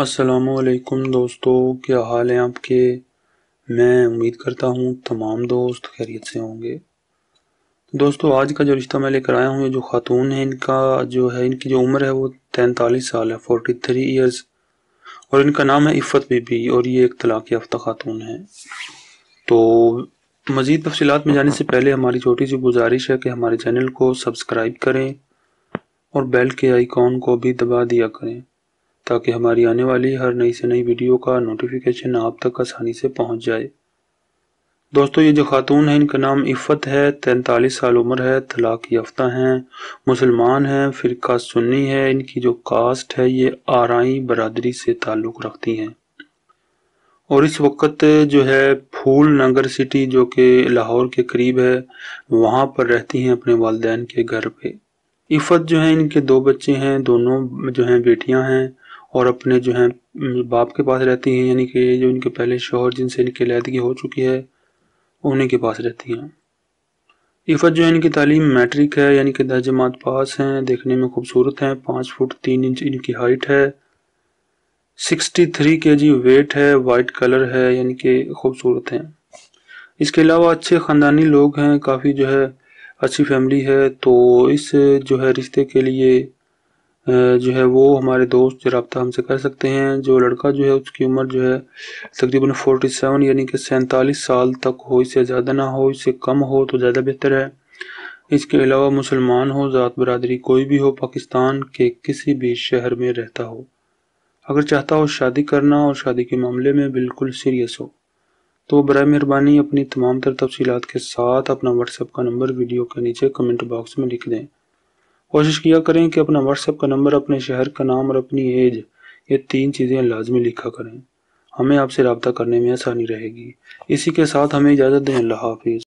असलकुम दोस्तों क्या हाल है आपके मैं उम्मीद करता हूँ तमाम दोस्त खैरियत से होंगे दोस्तों आज का जो रिश्ता मैं लेकर आया हूँ ये जो ख़ातून है इनका जो है इनकी जो उम्र है वो तैंतालीस साल है फोर्टी थ्री ईयर्स और इनका नाम है इफ़त बीबी और ये एक तलाक़ याफ्ता ख़ातून है तो मज़ीद तफसीत में जाने से पहले हमारी छोटी सी गुजारिश है कि हमारे चैनल को सब्सक्राइब करें और बेल के आइकॉन को भी दबा दिया करें ताकि हमारी आने वाली हर नई से नई वीडियो का नोटिफिकेशन आप तक आसानी से पहुंच जाए दोस्तों ये जो खातून है इनका नाम इफ़त है तैंतालीस साल उम्र है तलाक याफ्ता हैं मुसलमान हैं फ़िरका सुन्नी है इनकी जो कास्ट है ये आरई बरदरी से ताल्लुक़ रखती हैं और इस वक्त जो है फूल नगर सिटी जो कि लाहौर के करीब है वहाँ पर रहती हैं अपने वालदेन के घर पे इफ़त जो है इनके दो बच्चे हैं दोनों जो हैं बेटियां हैं और अपने जो हैं बाप के पास रहती हैं यानी कि जो इनके पहले शोहर जिनसे इनकी लैदगी हो चुकी है उन्हीं के पास रहती हैं इफ़त जो है इनकी तालीम मैट्रिक है यानी कि दस जमात पास हैं देखने में खूबसूरत हैं पाँच फुट तीन इंच इनकी हाइट है sixty three K G weight है वाइट कलर है यानी कि खूबसूरत हैं इसके अलावा अच्छे ख़ानदानी लोग हैं काफ़ी जो है अच्छी फैमिली है तो इस जो है रिश्ते के लिए जो है वो हमारे दोस्त जो रबता हमसे कर सकते हैं जो लड़का जो है उसकी उम्र जो है तकरीबन फोर्टी सेवन यानी कि सैंतालीस साल तक हो इससे ज़्यादा ना हो इससे कम हो तो ज़्यादा बेहतर है इसके अलावा मुसलमान हो ज़ात बरदरी कोई भी हो पाकिस्तान के किसी भी शहर में रहता हो अगर चाहता हो शादी करना और शादी के मामले में बिल्कुल सीरियस हो तो बर मेहरबानी अपनी तमाम तर तफसीत के साथ अपना व्हाट्सएप का नंबर वीडियो के नीचे कमेंट बॉक्स में लिख दें कोशिश किया करें कि अपना व्हाट्सएप का नंबर अपने शहर का नाम और अपनी एज ये तीन चीज़ें लाजमी लिखा करें हमें आपसे रबता करने में आसानी रहेगी इसी के साथ हमें इजाज़त दें अल्लाह हाफिज़